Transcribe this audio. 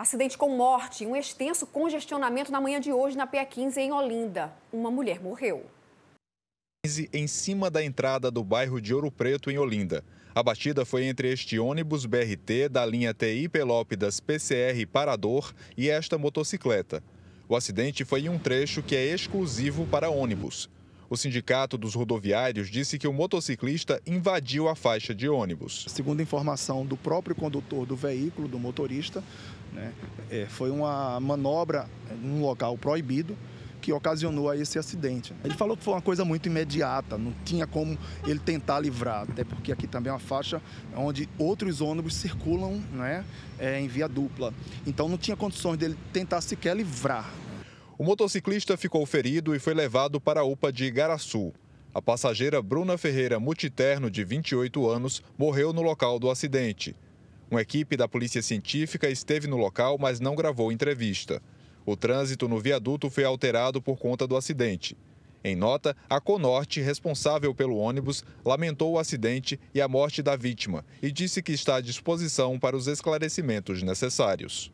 Acidente com morte, e um extenso congestionamento na manhã de hoje na PA15 em Olinda. Uma mulher morreu. Em cima da entrada do bairro de Ouro Preto, em Olinda. A batida foi entre este ônibus BRT da linha TI Pelópidas PCR Parador e esta motocicleta. O acidente foi em um trecho que é exclusivo para ônibus. O Sindicato dos Rodoviários disse que o motociclista invadiu a faixa de ônibus. Segundo informação do próprio condutor do veículo, do motorista, né, é, foi uma manobra num local proibido que ocasionou esse acidente. Ele falou que foi uma coisa muito imediata, não tinha como ele tentar livrar, até porque aqui também é uma faixa onde outros ônibus circulam né, é, em via dupla. Então não tinha condições dele tentar sequer livrar. O motociclista ficou ferido e foi levado para a UPA de Igaraçu. A passageira Bruna Ferreira Mutiterno, de 28 anos, morreu no local do acidente. Uma equipe da Polícia Científica esteve no local, mas não gravou entrevista. O trânsito no viaduto foi alterado por conta do acidente. Em nota, a Conorte, responsável pelo ônibus, lamentou o acidente e a morte da vítima e disse que está à disposição para os esclarecimentos necessários.